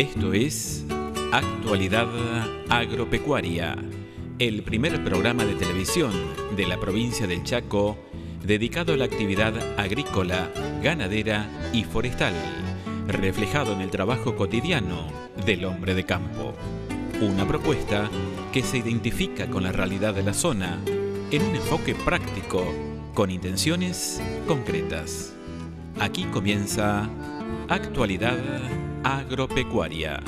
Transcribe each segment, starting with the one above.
Esto es Actualidad Agropecuaria, el primer programa de televisión de la provincia del Chaco dedicado a la actividad agrícola, ganadera y forestal, reflejado en el trabajo cotidiano del hombre de campo. Una propuesta que se identifica con la realidad de la zona en un enfoque práctico con intenciones concretas. Aquí comienza Actualidad agropecuaria.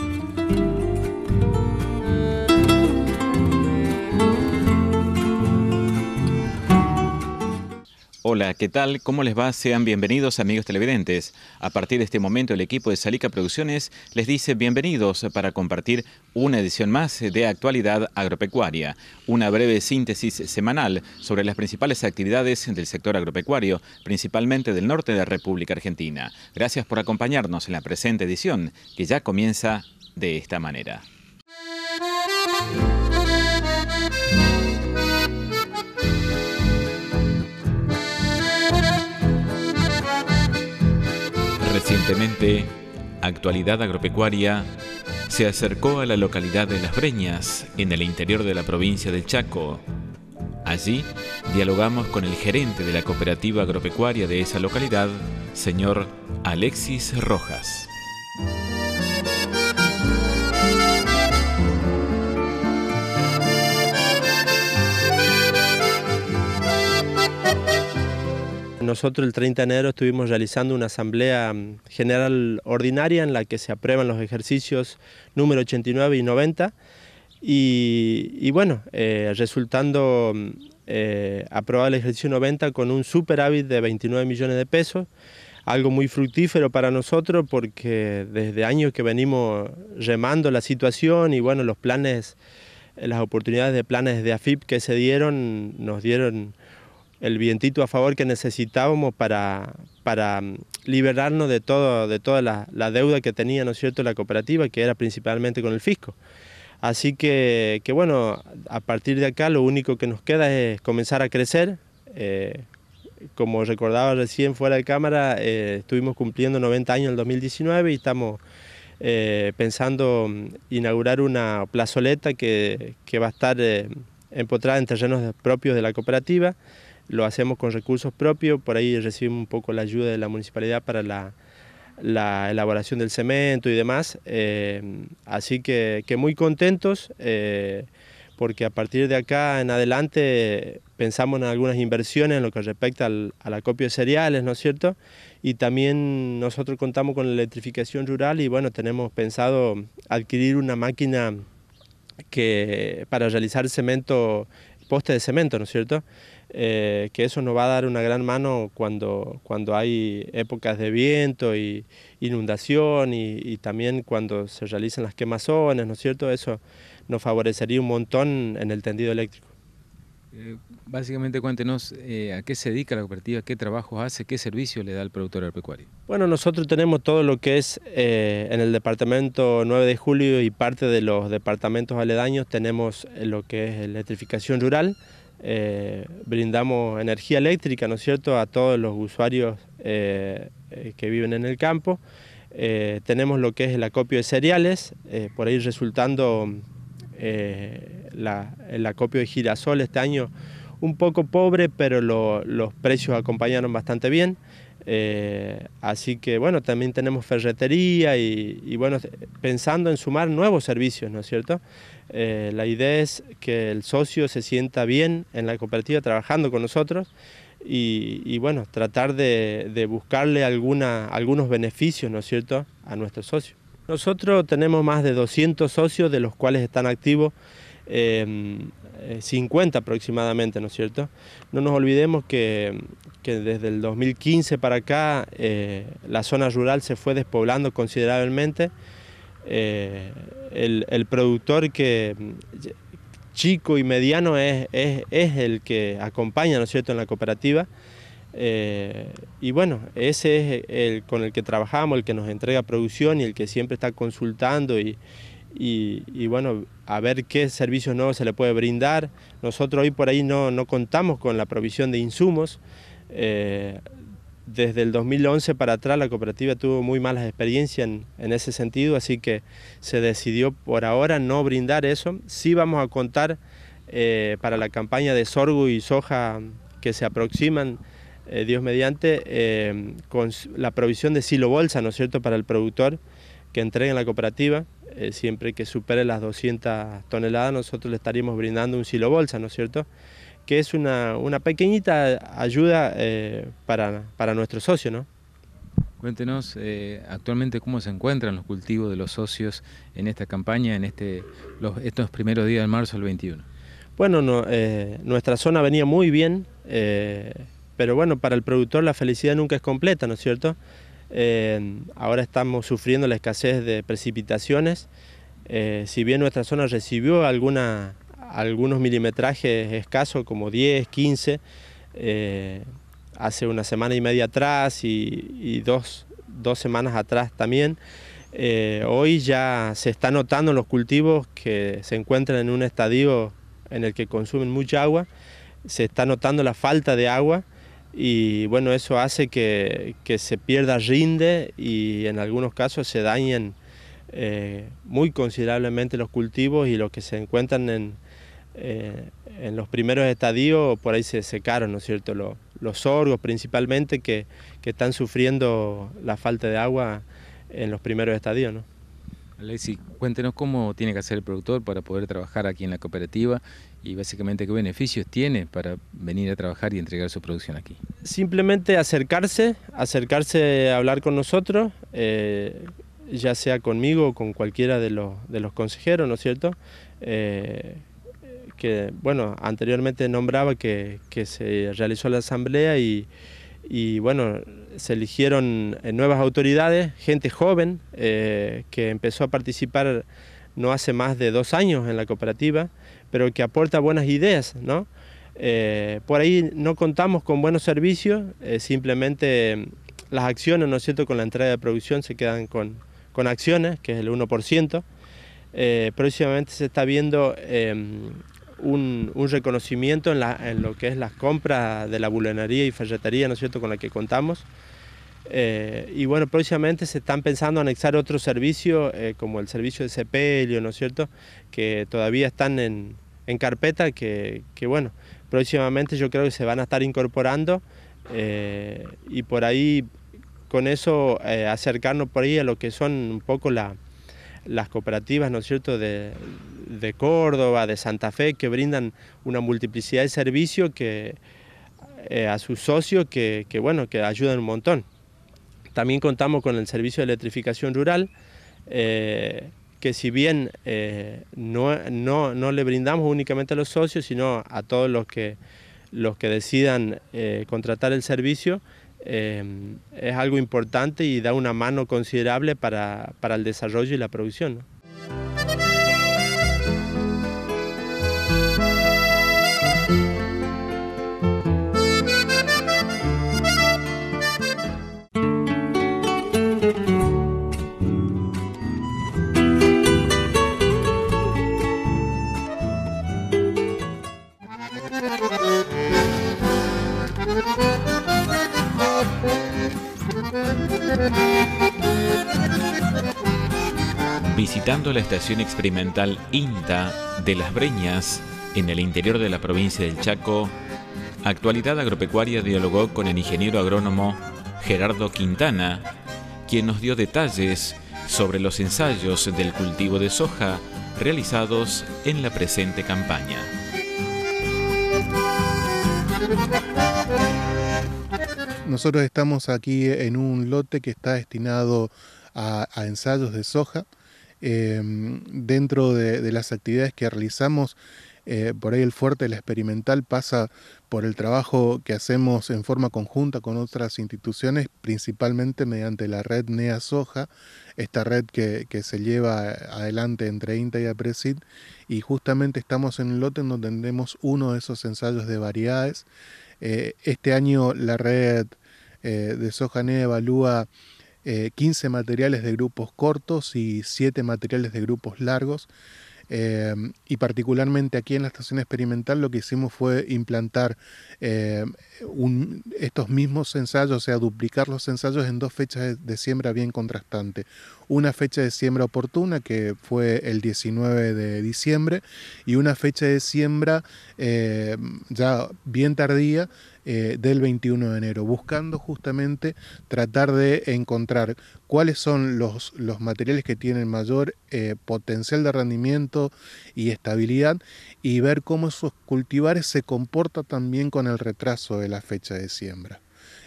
Hola, ¿qué tal? ¿Cómo les va? Sean bienvenidos amigos televidentes. A partir de este momento el equipo de Salica Producciones les dice bienvenidos para compartir una edición más de Actualidad Agropecuaria, una breve síntesis semanal sobre las principales actividades del sector agropecuario, principalmente del norte de la República Argentina. Gracias por acompañarnos en la presente edición, que ya comienza de esta manera. Recientemente, Actualidad Agropecuaria se acercó a la localidad de Las Breñas, en el interior de la provincia del Chaco. Allí dialogamos con el gerente de la cooperativa agropecuaria de esa localidad, señor Alexis Rojas. nosotros el 30 de enero estuvimos realizando una asamblea mm, general ordinaria en la que se aprueban los ejercicios número 89 y 90 y, bueno, eh, resultando mm, eh, aprobado el ejercicio 90 con un superávit de 29 millones de pesos, algo muy fructífero para nosotros porque desde años que venimos remando la situación y bueno, los planes, las oportunidades de planes de AFIP que se dieron nos dieron el vientito a favor que necesitábamos para, para mm, liberarnos de, todo, de toda la, la deuda que tenía ¿no es cierto? la cooperativa, que era principalmente con el fisco. Así que, que, bueno, a partir de acá lo único que nos queda es comenzar a crecer. Eh, como recordaba recién fuera de cámara, eh, estuvimos cumpliendo 90 años en el 2019 y estamos eh, pensando mm, inaugurar una plazoleta que, que va a estar empotrada en terrenos propios de la cooperativa lo hacemos con recursos propios, por ahí recibimos un poco la ayuda de la municipalidad para la, elaboración del cemento y demás, eh, así que, muy contentos eh, porque a partir de acá en adelante pensamos en algunas inversiones en lo que respecta al, acopio de cereales, ¿no es cierto? Y también nosotros contamos con la electrificación rural y bueno, tenemos pensado adquirir una máquina que, para realizar cemento, poste de cemento, ¿no es cierto? Eh, que eso nos va a dar una gran mano cuando, cuando hay épocas de viento y inundación y, también cuando se realizan las quemazones, ¿no es cierto? Eso nos favorecería un montón en el tendido eléctrico. Eh, básicamente cuéntenos eh, a qué se dedica la cooperativa, qué trabajos hace, qué servicio le da al productor agropecuario. Bueno, nosotros tenemos todo lo que es en el departamento 9 de julio y parte de los departamentos aledaños tenemos lo que es electrificación rural, eh, brindamos energía eléctrica, ¿no es cierto?, a todos los usuarios eh, eh, que viven en el campo. tenemos lo que es el acopio de cereales, por ahí resultando el acopio de girasol este año un poco pobre, pero los precios acompañaron bastante bien. así que bueno, también tenemos ferretería y, y, bueno, pensando en sumar nuevos servicios, ¿no es cierto? Eh, la idea es que el socio se sienta bien en la cooperativa trabajando con nosotros y, bueno, tratar de, buscarle algunos beneficios, ¿no es cierto?, a nuestros socio Nosotros tenemos más de 200 socios, de los cuales están activos 50 em, eh, aproximadamente, ¿no es cierto? No nos olvidemos que, desde el 2015 para acá eh, la zona rural se fue despoblando considerablemente el, productor que chico y mediano es, es, el que acompaña, ¿no es cierto?, en la cooperativa. Eh, y bueno, ese es el con el que trabajamos, el que nos entrega producción y el que siempre está consultando y, bueno, a ver qué servicios nuevos se le puede brindar. Nosotros hoy por ahí no, contamos con la provisión de insumos. Eh, desde el 2011 para atrás la cooperativa tuvo muy malas experiencias en, ese sentido, así que se decidió por ahora no brindar eso. Sí vamos a contar eh, para la campaña de sorgo y soja que se aproximan, eh, Dios mediante, eh, con la provisión de silo bolsa, ¿no es cierto?, para el productor que entregue en la cooperativa. siempre que supere las 200 toneladas, nosotros le estaríamos brindando un silo bolsa, ¿no es cierto?, que es una, una pequeñita ayuda eh, para, para nuestros socios. ¿no? Cuéntenos eh, actualmente cómo se encuentran los cultivos de los socios en esta campaña, en este, estos primeros días de marzo del 21. Bueno, eh, nuestra zona venía muy bien, pero bueno, para el productor la felicidad nunca es completa, ¿no es cierto? ahora estamos sufriendo la escasez de precipitaciones. si bien nuestra zona recibió alguna algunos milimetrajes escasos, como 10, 15, eh, hace una semana y media atrás y, dos, semanas atrás también. Eh, hoy ya se está notando los cultivos que se encuentran en un estadio en el que consumen mucha agua, se está notando la falta de agua y bueno, eso hace que, se pierda rinde y en algunos casos se dañen eh, muy considerablemente los cultivos y los que se encuentran en, eh, en los primeros estadios por ahí se secaron, ¿no es cierto? Los, los sorgos principalmente que, que, están sufriendo la falta de agua en los primeros estadios, ¿no? Alexi, cuéntenos cómo tiene que hacer el productor para poder trabajar aquí en la cooperativa y básicamente qué beneficios tiene para venir a trabajar y entregar su producción aquí. Simplemente acercarse, acercarse a hablar con nosotros, eh, ya sea conmigo o con cualquiera de los, de los consejeros, ¿no es cierto? Eh, que, bueno, anteriormente nombraba que, se realizó la asamblea y, bueno, se eligieron eh, nuevas autoridades, gente joven eh, que empezó a participar no hace más de dos años en la cooperativa, pero que aporta buenas ideas, ¿no? Eh, por ahí no contamos con buenos servicios, simplemente mm, las acciones, ¿no es cierto?, con la entrada de producción se quedan con, acciones, que es el 1%. próximamente se está viendo em, un, reconocimiento en, lo que es las compras de la bulenería y ferretería, ¿no es cierto?, con la que contamos. Eh, y bueno, próximamente se están pensando anexar otro servicio... Eh, como el servicio de sepelio, ¿no es cierto?, que todavía están en, en carpeta, que, que, bueno, próximamente yo creo que se van a estar incorporando eh, y por ahí, con eso, acercarnos por ahí a lo que son un poco las cooperativas, ¿no es cierto?, de, de Córdoba, de Santa Fe, que brindan una multiplicidad de servicios que, eh, a sus socios que, bueno, que ayudan un montón. También contamos con el servicio de electrificación rural, eh, que si bien eh, no, le brindamos únicamente a los socios, sino a todos los que, los que decidan contratar el servicio, es algo importante y da una mano considerable para, el desarrollo y la producción. visitando la estación experimental INTA de Las Breñas, en el interior de la provincia del Chaco, Actualidad Agropecuaria dialogó con el ingeniero agrónomo Gerardo Quintana, quien nos dio detalles sobre los ensayos del cultivo de soja realizados en la presente campaña. Nosotros estamos aquí en un lote que está destinado a, a ensayos de soja. Em, dentro de, las actividades que realizamos, eh, por ahí el fuerte, el experimental, pasa por el trabajo que hacemos en forma conjunta con otras instituciones, principalmente mediante la red NEA Soja, esta red que, se lleva adelante entre INTA y APRESID, y justamente estamos en el lote en donde tendremos uno de esos ensayos de variedades. Eh, este año la red eh, de soja NEA evalúa 15 eh, materiales de grupos cortos y 7 materiales de grupos largos. Em, y particularmente aquí en la estación experimental lo que hicimos fue implantar em, estos mismos ensayos, o sea, duplicar los ensayos en dos fechas de, siembra bien contrastantes. Una fecha de siembra oportuna, que fue el 19 de diciembre, y una fecha de siembra em, ya bien tardía, eh, del 21 de enero, buscando justamente tratar de encontrar cuáles son los, materiales que tienen mayor eh, potencial de rendimiento y estabilidad y ver cómo esos cultivares se comportan también con el retraso de la fecha de siembra.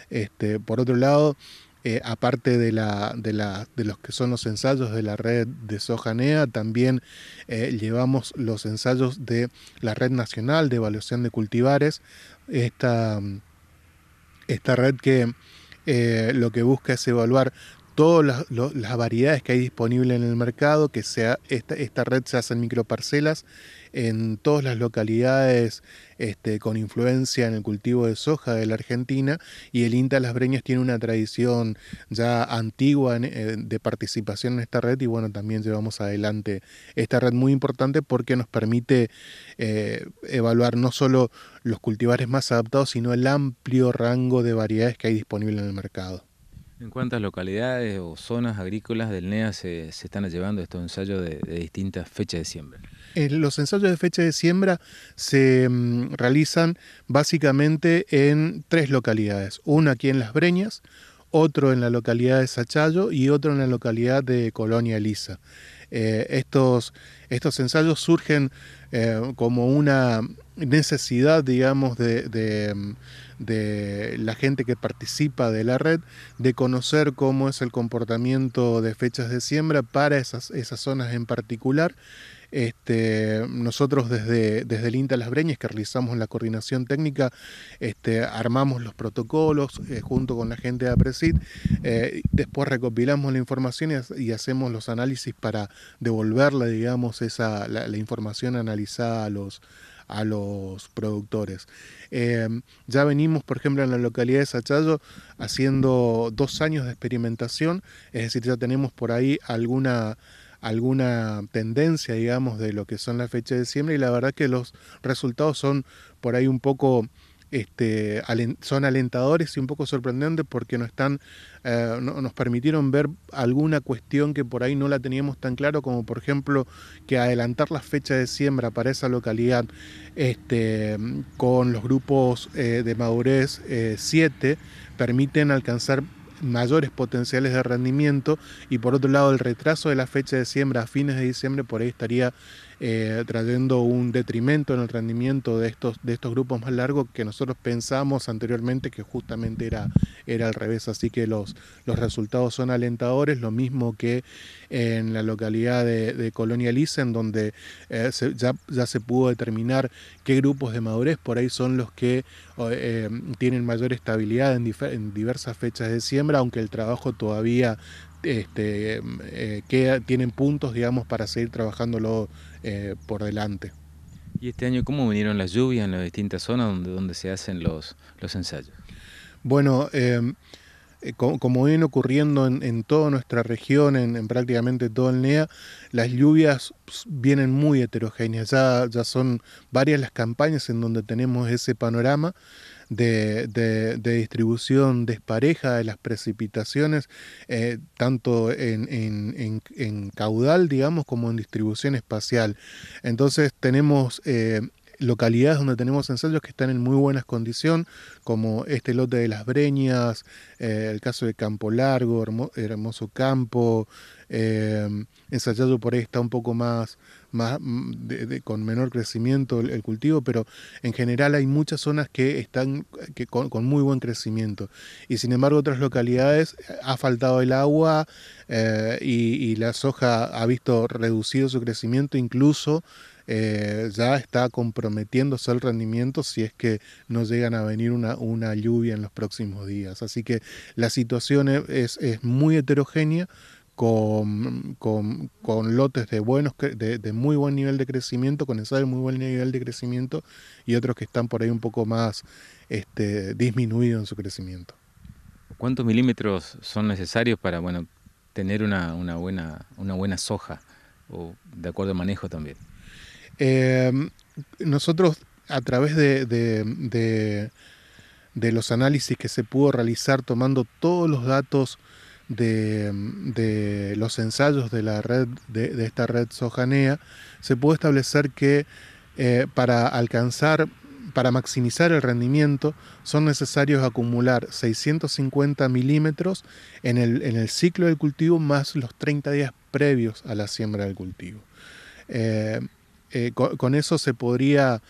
Este, por otro lado, eh, aparte de, de, los que son los ensayos de la red de Sojanea, también llevamos los ensayos de la red nacional de evaluación de cultivares, esta, esta red que eh, lo que busca es evaluar todas las, variedades que hay disponibles en el mercado, que sea, esta, red se hace en microparcelas en todas las localidades este, con influencia en el cultivo de soja de la Argentina y el INTA Las Breñas tiene una tradición ya antigua eh, de participación en esta red y bueno, también llevamos adelante esta red muy importante porque nos permite eh, evaluar no solo los cultivares más adaptados, sino el amplio rango de variedades que hay disponibles en el mercado. ¿En cuántas localidades o zonas agrícolas del NEA se, están llevando estos ensayos de, distintas fechas de siembra? Eh, los ensayos de fecha de siembra se mm, realizan básicamente en tres localidades. Uno aquí en Las Breñas, otro en la localidad de Sachayo y otro en la localidad de Colonia Lisa. Eh, estos, estos, ensayos surgen eh, como una necesidad, digamos, de mm, de la gente que participa de la red, de conocer cómo es el comportamiento de fechas de siembra para esas, esas zonas en particular. Este, nosotros desde, desde el INTA Las Breñas, que realizamos la coordinación técnica, este, armamos los protocolos eh, junto con la gente de APRESID, eh, después recopilamos la información y, hacemos los análisis para devolverle digamos, esa, la, la información analizada a los, a los productores. Em, ya venimos, por ejemplo, en la localidad de Sachayo haciendo dos años de experimentación, es decir, ya tenemos por ahí alguna alguna tendencia, digamos, de lo que son las fechas de siembra y la verdad que los resultados son por ahí un poco este, son alentadores y un poco sorprendentes porque nos, están, eh, nos permitieron ver alguna cuestión que por ahí no la teníamos tan claro, como por ejemplo que adelantar la fecha de siembra para esa localidad este, con los grupos eh, de madurez 7 eh, permiten alcanzar mayores potenciales de rendimiento y por otro lado el retraso de la fecha de siembra a fines de diciembre por ahí estaría eh, trayendo un detrimento en el rendimiento de estos, de estos grupos más largos que nosotros pensamos anteriormente que justamente era, era al revés. Así que los, los resultados son alentadores, lo mismo que en la localidad de, Colonia Colonia en donde eh, ya, se pudo determinar qué grupos de madurez por ahí son los que eh, tienen mayor estabilidad en diversas fechas de siembra, aunque el trabajo todavía este, mm, eh, que tienen puntos, digamos, para seguir trabajándolo eh, por delante. ¿Y este año cómo vinieron las lluvias en las distintas zonas donde, donde se hacen los, los ensayos? Bueno, em, eh, como, viene ocurriendo en, toda nuestra región, en, prácticamente todo el NEA, las lluvias vienen muy heterogéneas. Ya, ya son varias las campañas en donde tenemos ese panorama de, de, distribución despareja de las precipitaciones, eh, tanto en, en, en, caudal, digamos, como en distribución espacial. Entonces tenemos... Eh, localidades donde tenemos ensayos que están en muy buenas condiciones, como este lote de las Breñas, eh, el caso de Campo Largo, Hermoso Campo, ensayado por ahí está un poco más más, mm, con menor crecimiento el, cultivo, pero en general hay muchas zonas que están con, muy buen crecimiento. Y sin embargo, otras localidades ha faltado el agua eh, y, la soja ha visto reducido su crecimiento, incluso eh, ya está comprometiéndose el rendimiento si es que no llegan a venir una, lluvia en los próximos días. Así que la situación es muy heterogénea con, lotes de, buenos, de, de, muy buen nivel de crecimiento, con ensayos de muy buen nivel de crecimiento y otros que están por ahí un poco más este, disminuidos en su crecimiento. ¿Cuántos milímetros son necesarios para bueno, tener una, buena, una buena soja o de acuerdo al manejo también? Em, nosotros a través de, de, los análisis que se pudo realizar tomando todos los datos de, los ensayos de, la red, de, esta red sojanea, se puede establecer que eh, para alcanzar, para maximizar el rendimiento, son necesarios acumular 650 milímetros en el, en el ciclo del cultivo más los 30 días previos a la siembra del cultivo. Eh, eh, con, con, eso se podría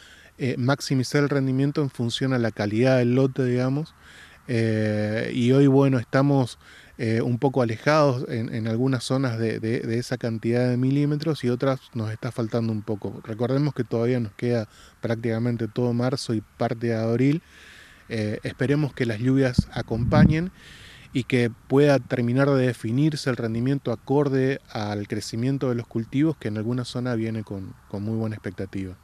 maximizar el rendimiento en función a la calidad del lote, digamos. y hoy, bueno, estamos eh, un poco alejados en, algunas zonas de, esa cantidad de milímetros y otras nos está faltando un poco. Recordemos que todavía nos queda prácticamente todo marzo y parte de abril. Eh, esperemos que las lluvias acompañen y que pueda terminar de definirse el rendimiento acorde al crecimiento de los cultivos que en alguna zona viene con muy buena expectativa.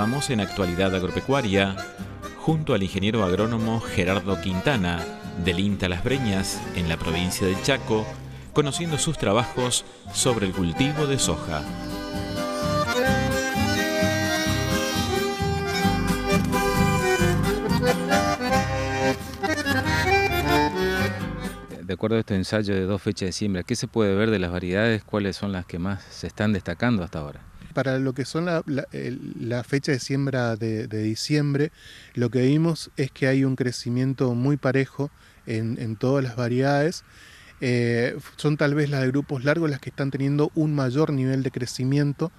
vamos en Actualidad Agropecuaria junto al ingeniero agrónomo Gerardo Quintana del INTA Las Breñas en la provincia del Chaco, conociendo sus trabajos sobre el cultivo de soja. de acuerdo a este ensayo de dos fechas de siembra, ¿qué se puede ver de las variedades? ¿Cuáles son las que más se están destacando hasta ahora? para lo que son la, fecha de siembra de, diciembre, lo que vimos es que hay un crecimiento muy parejo en, todas las variedades. Eh, son tal vez las de grupos largos las que están teniendo un mayor nivel de crecimiento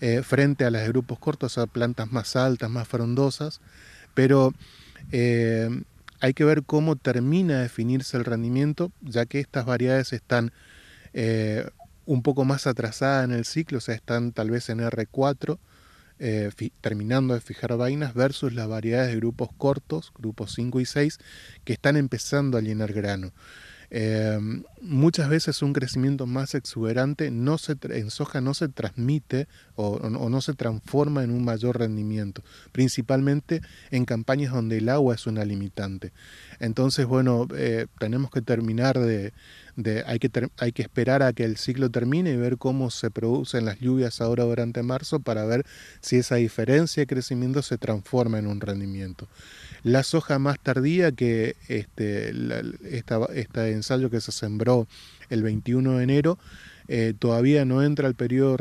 eh, frente a las de grupos cortos, o sea, plantas más altas, más frondosas, pero eh, hay que ver cómo termina de definirse el rendimiento, ya que estas variedades están un poco más atrasada en el ciclo, o sea, están tal vez en R4, eh, terminando de fijar vainas, versus las variedades de grupos cortos, grupos 5 y 6, que están empezando a llenar grano. Em, muchas veces un crecimiento más exuberante no se, en soja no se transmite o, no se transforma en un mayor rendimiento, principalmente en campañas donde el agua es una limitante. Entonces, bueno, eh, tenemos que terminar de, hay, que hay que esperar a que el ciclo termine y ver cómo se producen las lluvias ahora durante marzo para ver si esa diferencia de crecimiento se transforma en un rendimiento. La soja más tardía que este este ensayo que se sembró el 21 de enero eh, todavía no entra al periodo,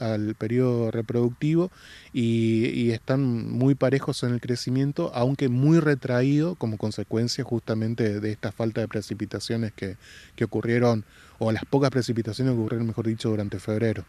al periodo reproductivo y, están muy parejos en el crecimiento, aunque muy retraído como consecuencia justamente de esta falta de precipitaciones que, que ocurrieron, o las pocas precipitaciones que ocurrieron, mejor dicho, durante febrero.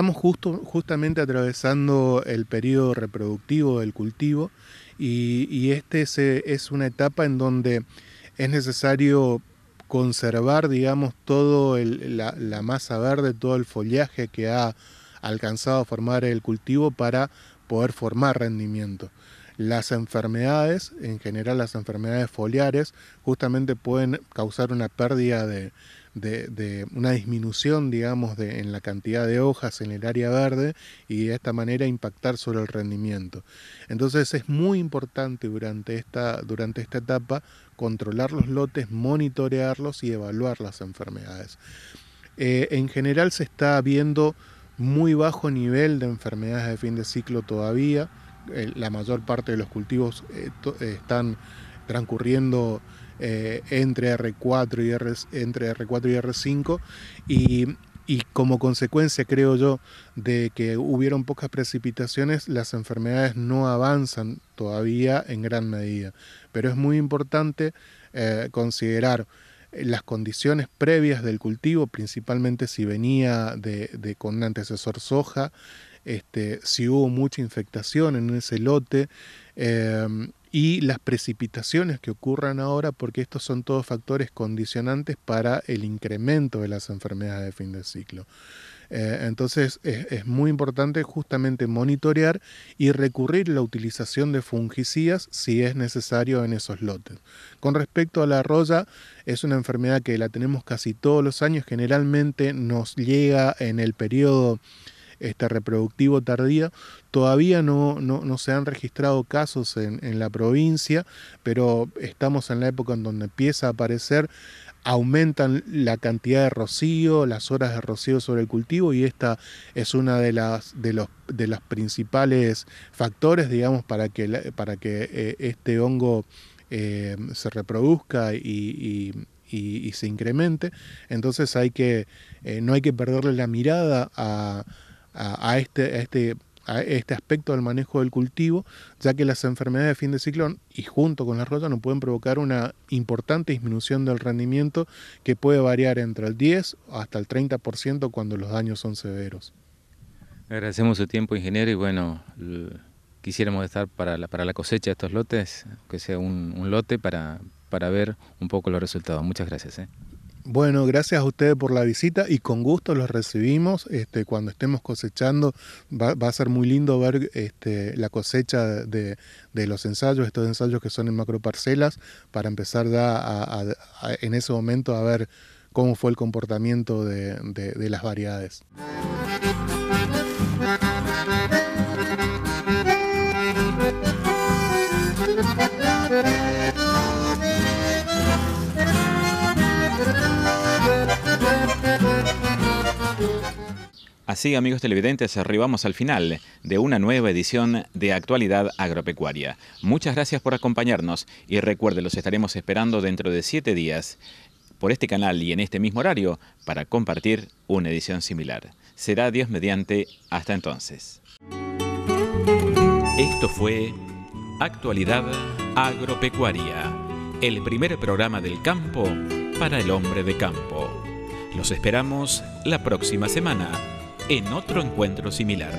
Estamos justo, justamente atravesando el periodo reproductivo del cultivo y, esta este eh, es, una etapa en donde es necesario conservar, digamos, toda la, la, masa verde, todo el follaje que ha alcanzado a formar el cultivo para poder formar rendimiento. Las enfermedades, en general las enfermedades foliares, justamente pueden causar una pérdida de, de, una disminución, digamos, de, en la cantidad de hojas en el área verde y de esta manera impactar sobre el rendimiento. Entonces es muy importante durante esta, durante esta etapa controlar los lotes, monitorearlos y evaluar las enfermedades. Eh, en general se está viendo muy bajo nivel de enfermedades de fin de ciclo todavía. la mayor parte de los cultivos eh, eh, están transcurriendo eh, entre R4 y R, entre R4 y R5 y, como consecuencia, creo yo, de que hubieron pocas precipitaciones, las enfermedades no avanzan todavía en gran medida. Pero es muy importante eh, considerar eh, las condiciones previas del cultivo, principalmente si venía de, con un antecesor soja, este, si hubo mucha infectación en ese lote, y las precipitaciones que ocurran ahora, porque estos son todos factores condicionantes para el incremento de las enfermedades de fin de ciclo. Eh, entonces es, muy importante justamente monitorear y recurrir a la utilización de fungicidas si es necesario en esos lotes. Con respecto a la arroya, es una enfermedad que la tenemos casi todos los años, generalmente nos llega en el periodo este, reproductivo tardía Todavía no, no, se han registrado casos en, la provincia, pero estamos en la época en donde empieza a aparecer aumentan la cantidad de rocío, las horas de rocío sobre el cultivo y esta es una de las de los de principales factores, digamos, para que para que eh, este hongo eh, se reproduzca y, se incremente. Entonces hay que eh, no hay que perderle la mirada a a, este, este este aspecto del manejo del cultivo, ya que las enfermedades de fin de ciclón y junto con las rotas nos pueden provocar una importante disminución del rendimiento que puede variar entre el 10 hasta el 30% cuando los daños son severos. Agradecemos su tiempo, ingeniero, y bueno, quisiéramos estar para la, para la cosecha de estos lotes, que sea un, lote para, para, ver un poco los resultados. Muchas gracias. ¿eh? Bueno, gracias a ustedes por la visita y con gusto los recibimos. Este, cuando estemos cosechando va, a ser muy lindo ver este, la cosecha de, los ensayos, estos ensayos que son en macroparcelas, para empezar ya en ese momento a ver cómo fue el comportamiento de las variedades. Así, amigos televidentes, arribamos al final de una nueva edición de Actualidad Agropecuaria. Muchas gracias por acompañarnos y recuerde, los estaremos esperando dentro de siete días por este canal y en este mismo horario para compartir una edición similar. Será Dios mediante hasta entonces. Esto fue Actualidad Agropecuaria, el primer programa del campo para el hombre de campo. Los esperamos la próxima semana en otro encuentro similar.